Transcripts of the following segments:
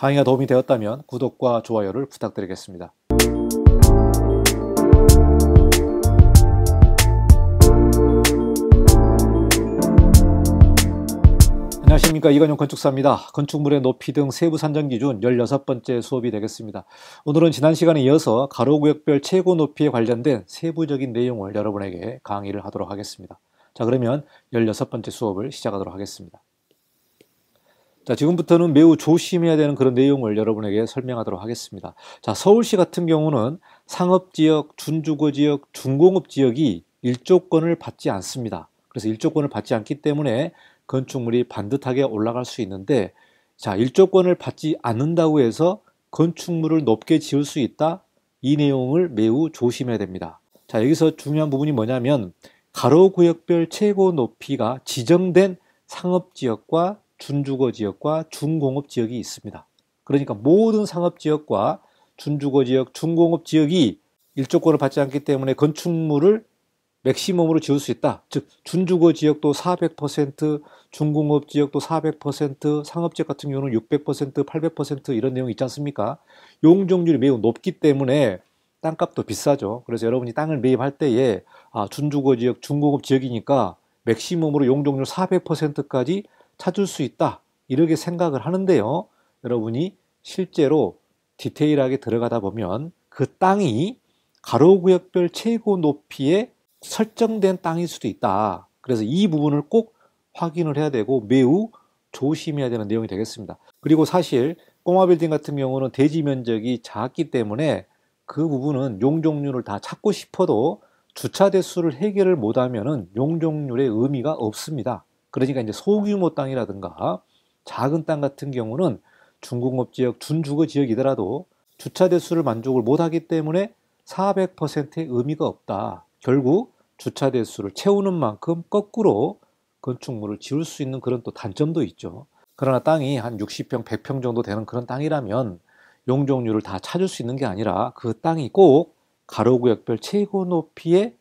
강의가 도움이 되었다면 구독과 좋아요를 부탁드리겠습니다. 안녕하십니까 이건용 건축사입니다. 건축물의 높이 등 세부 산정 기준 16번째 수업이 되겠습니다. 오늘은 지난 시간에 이어서 가로구역별 최고 높이에 관련된 세부적인 내용을 여러분에게 강의를 하도록 하겠습니다. 자 그러면 16번째 수업을 시작하도록 하겠습니다. 자, 지금부터는 매우 조심해야 되는 그런 내용을 여러분에게 설명하도록 하겠습니다. 자, 서울시 같은 경우는 상업지역, 준주거지역, 중공업지역이 일조권을 받지 않습니다. 그래서 일조권을 받지 않기 때문에 건축물이 반듯하게 올라갈 수 있는데 자, 일조권을 받지 않는다고 해서 건축물을 높게 지을 수 있다? 이 내용을 매우 조심해야 됩니다. 자, 여기서 중요한 부분이 뭐냐면 가로 구역별 최고 높이가 지정된 상업지역과 준주거 지역과 준공업 지역이 있습니다. 그러니까 모든 상업 지역과 준주거 지역, 준공업 지역이 일조권을 받지 않기 때문에 건축물을 맥시멈으로 지을 수 있다. 즉 준주거 지역도 400%, 준공업 지역도 400%, 상업 지역 같은 경우는 600%, 800% 이런 내용이 있지 않습니까? 용적률이 매우 높기 때문에 땅값도 비싸죠. 그래서 여러분이 땅을 매입할 때에 아, 준주거 지역, 준공업 지역이니까 맥시멈으로 용적률 400%까지 찾을 수 있다. 이렇게 생각을 하는데요. 여러분이 실제로 디테일하게 들어가다 보면 그 땅이 가로구역별 최고 높이에 설정된 땅일 수도 있다. 그래서 이 부분을 꼭 확인을 해야 되고 매우 조심해야 되는 내용이 되겠습니다. 그리고 사실 꼬마 빌딩 같은 경우는 대지 면적이 작기 때문에 그 부분은 용적률을 다 찾고 싶어도 주차 대수를 해결을 못하면 용적률의 의미가 없습니다. 그러니까 이제 소규모 땅이라든가 작은 땅 같은 경우는 중공업 지역, 준주거 지역이더라도 주차 대수를 만족을 못하기 때문에 400%의 의미가 없다. 결국 주차 대수를 채우는 만큼 거꾸로 건축물을 지을 수 있는 그런 또 단점도 있죠. 그러나 땅이 한 60평, 100평 정도 되는 그런 땅이라면 용적률을 다 찾을 수 있는 게 아니라 그 땅이 꼭 가로구역별 최고 높이에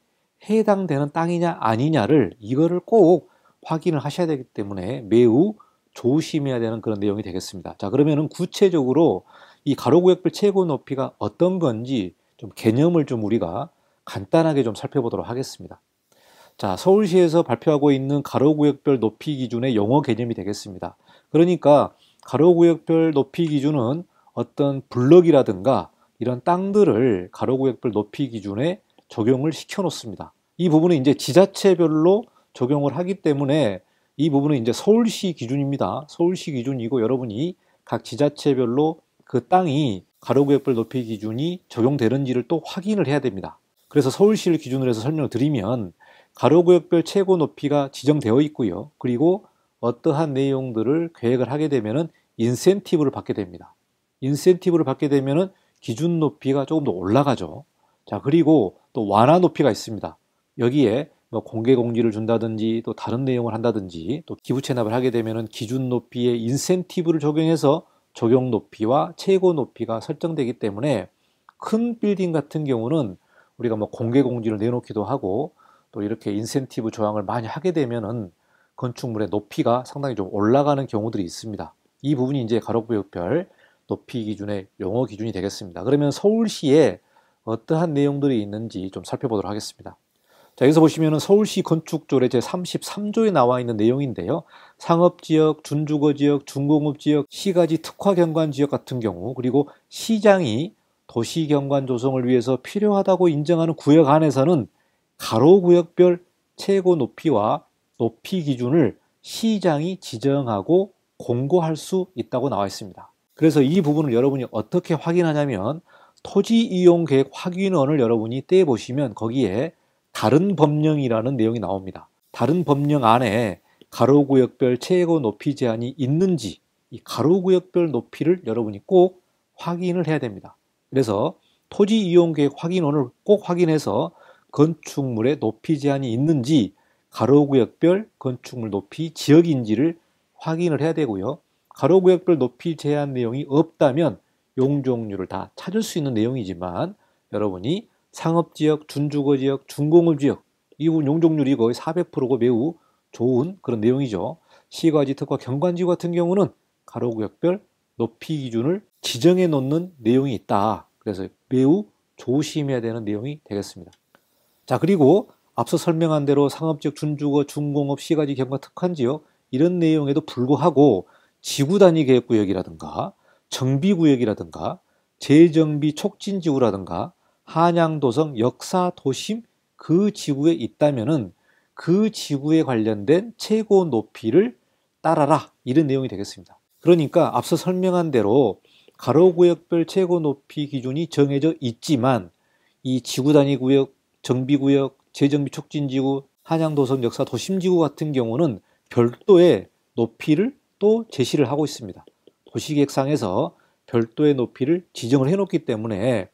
해당되는 땅이냐 아니냐를 이거를 꼭 확인을 하셔야 되기 때문에 매우 조심해야 되는 그런 내용이 되겠습니다. 자, 그러면은 구체적으로 이 가로구역별 최고 높이가 어떤 건지 좀 개념을 좀 우리가 간단하게 좀 살펴보도록 하겠습니다. 자, 서울시에서 발표하고 있는 가로구역별 높이 기준의 영어 개념이 되겠습니다. 그러니까 가로구역별 높이 기준은 어떤 블럭이라든가 이런 땅들을 가로구역별 높이 기준에 적용을 시켜 놓습니다. 이 부분은 이제 지자체별로 적용을 하기 때문에 이 부분은 이제 서울시 기준입니다. 서울시 기준이고 여러분이 각 지자체별로 그 땅이 가로구역별 높이 기준이 적용되는지를 또 확인을 해야 됩니다. 그래서 서울시를 기준으로 해서 설명을 드리면 가로구역별 최고 높이가 지정되어 있고요. 그리고 어떠한 내용들을 계획을 하게 되면은 인센티브를 받게 됩니다. 인센티브를 받게 되면은 기준 높이가 조금 더 올라가죠. 자, 그리고 또 완화 높이가 있습니다. 여기에 뭐 공개 공지를 준다든지 또 다른 내용을 한다든지 또 기부 체납을 하게 되면은 기준 높이에 인센티브를 적용해서 적용 높이와 최고 높이가 설정되기 때문에 큰 빌딩 같은 경우는 우리가 뭐 공개 공지를 내놓기도 하고 또 이렇게 인센티브 조항을 많이 하게 되면은 건축물의 높이가 상당히 좀 올라가는 경우들이 있습니다. 이 부분이 이제 가로구역별 높이 기준의 용어 기준이 되겠습니다. 그러면 서울시에 어떠한 내용들이 있는지 좀 살펴보도록 하겠습니다. 자, 여기서 보시면은 서울시 건축조례 제33조에 나와 있는 내용인데요. 상업지역, 준주거지역, 중공업지역, 시가지 특화경관지역 같은 경우, 그리고 시장이 도시경관 조성을 위해서 필요하다고 인정하는 구역 안에서는 가로구역별 최고 높이와 높이 기준을 시장이 지정하고 공고할 수 있다고 나와 있습니다. 그래서 이 부분을 여러분이 어떻게 확인하냐면 토지 이용 계획 확인원을 여러분이 떼보시면 거기에 다른 법령이라는 내용이 나옵니다. 다른 법령 안에 가로구역별 최고 높이 제한이 있는지 이 가로구역별 높이를 여러분이 꼭 확인을 해야 됩니다. 그래서 토지 이용계획 확인원을 꼭 확인해서 건축물의 높이 제한이 있는지 가로구역별 건축물 높이 지역인지를 확인을 해야 되고요. 가로구역별 높이 제한 내용이 없다면 용적률을 다 찾을 수 있는 내용이지만 여러분이 상업지역, 준주거지역, 준공업지역 이 부분 용적률이 거의 400%고 매우 좋은 그런 내용이죠. 시가지 특화 경관지 같은 경우는 가로구역별 높이 기준을 지정해 놓는 내용이 있다. 그래서 매우 조심해야 되는 내용이 되겠습니다. 자 그리고 앞서 설명한 대로 상업지역, 준주거, 준공업, 시가지 경과 특한지역 이런 내용에도 불구하고 지구 단위 계획구역이라든가 정비구역이라든가 재정비 촉진지구라든가 한양도성 역사도심 그 지구에 있다면은 그 지구에 관련된 최고 높이를 따라라 이런 내용이 되겠습니다. 그러니까 앞서 설명한 대로 가로구역별 최고 높이 기준이 정해져 있지만 이 지구 단위 구역, 정비 구역, 재정비 촉진 지구, 한양도성 역사 도심 지구 같은 경우는 별도의 높이를 또 제시를 하고 있습니다. 도시계획상에서 별도의 높이를 지정을 해놓기 때문에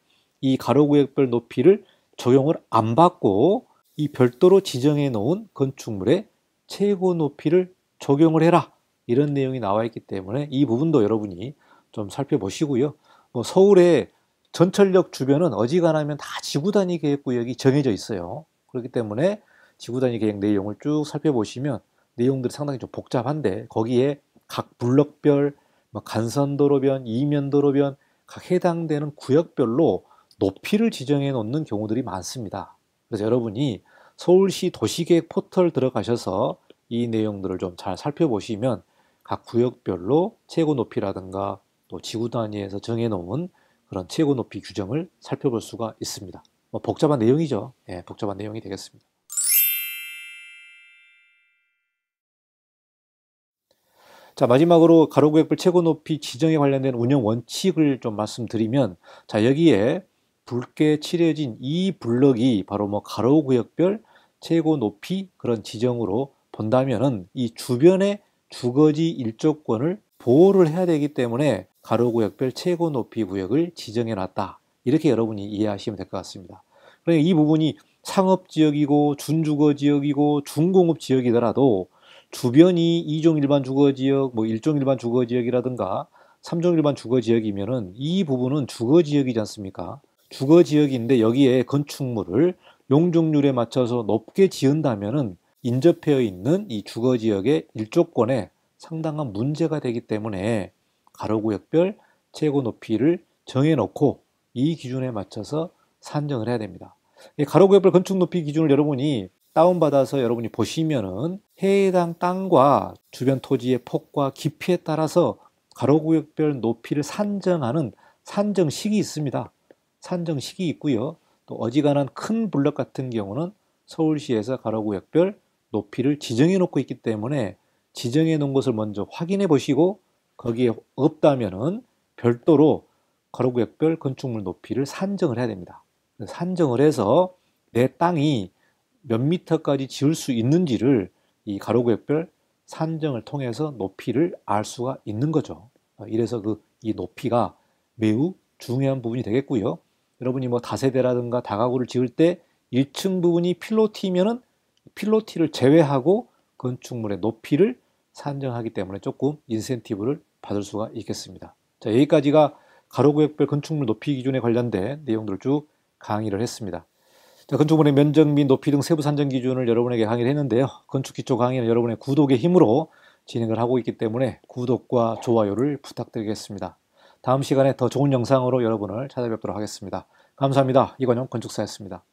이 가로구역별 높이를 적용을 안 받고 이 별도로 지정해 놓은 건축물의 최고 높이를 적용을 해라 이런 내용이 나와 있기 때문에 이 부분도 여러분이 좀 살펴보시고요. 뭐 서울의 전철역 주변은 어지간하면 다 지구단위 계획구역이 정해져 있어요. 그렇기 때문에 지구단위 계획 내용을 쭉 살펴보시면 내용들이 상당히 좀 복잡한데 거기에 각 블럭별, 뭐 간선도로변, 이면도로변 각 해당되는 구역별로 높이를 지정해 놓는 경우들이 많습니다. 그래서 여러분이 서울시 도시계획 포털 들어가셔서 이 내용들을 좀 잘 살펴보시면 각 구역별로 최고 높이라든가 또 지구 단위에서 정해 놓은 그런 최고 높이 규정을 살펴볼 수가 있습니다. 뭐 복잡한 내용이죠. 예, 복잡한 내용이 되겠습니다. 자 마지막으로 가로구역별 최고 높이 지정에 관련된 운영 원칙을 좀 말씀드리면 자 여기에 붉게 칠해진 이 블럭이 바로 뭐 가로 구역별 최고 높이 그런 지정으로 본다면은 이 주변의 주거지 일조권을 보호를 해야 되기 때문에 가로 구역별 최고 높이 구역을 지정해 놨다. 이렇게 여러분이 이해하시면 될 것 같습니다. 그러니까 이 부분이 상업 지역이고 준주거 지역이고 준공업 지역이더라도 주변이 2종 일반 주거 지역, 뭐 1종 일반 주거 지역이라든가 3종 일반 주거 지역이면은 이 부분은 주거 지역이지 않습니까? 주거 지역인데 여기에 건축물을 용적률에 맞춰서 높게 지은다면은 인접해 있는 이 주거 지역의 일조권에 상당한 문제가 되기 때문에 가로구역별 최고 높이를 정해놓고 이 기준에 맞춰서 산정을 해야 됩니다. 가로구역별 건축 높이 기준을 여러분이 다운받아서 여러분이 보시면은 해당 땅과 주변 토지의 폭과 깊이에 따라서 가로구역별 높이를 산정하는 산정식이 있습니다. 산정식이 있고요. 또 어지간한 큰 블럭 같은 경우는 서울시에서 가로구역별 높이를 지정해 놓고 있기 때문에 지정해 놓은 것을 먼저 확인해 보시고 거기에 없다면은 별도로 가로구역별 건축물 높이를 산정을 해야 됩니다. 산정을 해서 내 땅이 몇 미터까지 지을 수 있는지를 이 가로구역별 산정을 통해서 높이를 알 수가 있는 거죠. 이래서 그 이 높이가 매우 중요한 부분이 되겠고요. 여러분이 뭐 다세대라든가 다가구를 지을 때 1층 부분이 필로티면은 필로티를 제외하고 건축물의 높이를 산정하기 때문에 조금 인센티브를 받을 수가 있겠습니다. 자, 여기까지가 가로구역별 건축물 높이 기준에 관련된 내용들을 쭉 강의를 했습니다. 자, 건축물의 면적 및 높이 등 세부 산정 기준을 여러분에게 강의를 했는데요. 건축 기초 강의는 여러분의 구독의 힘으로 진행을 하고 있기 때문에 구독과 좋아요를 부탁드리겠습니다. 다음 시간에 더 좋은 영상으로 여러분을 찾아뵙도록 하겠습니다. 감사합니다. 이건영 건축사였습니다.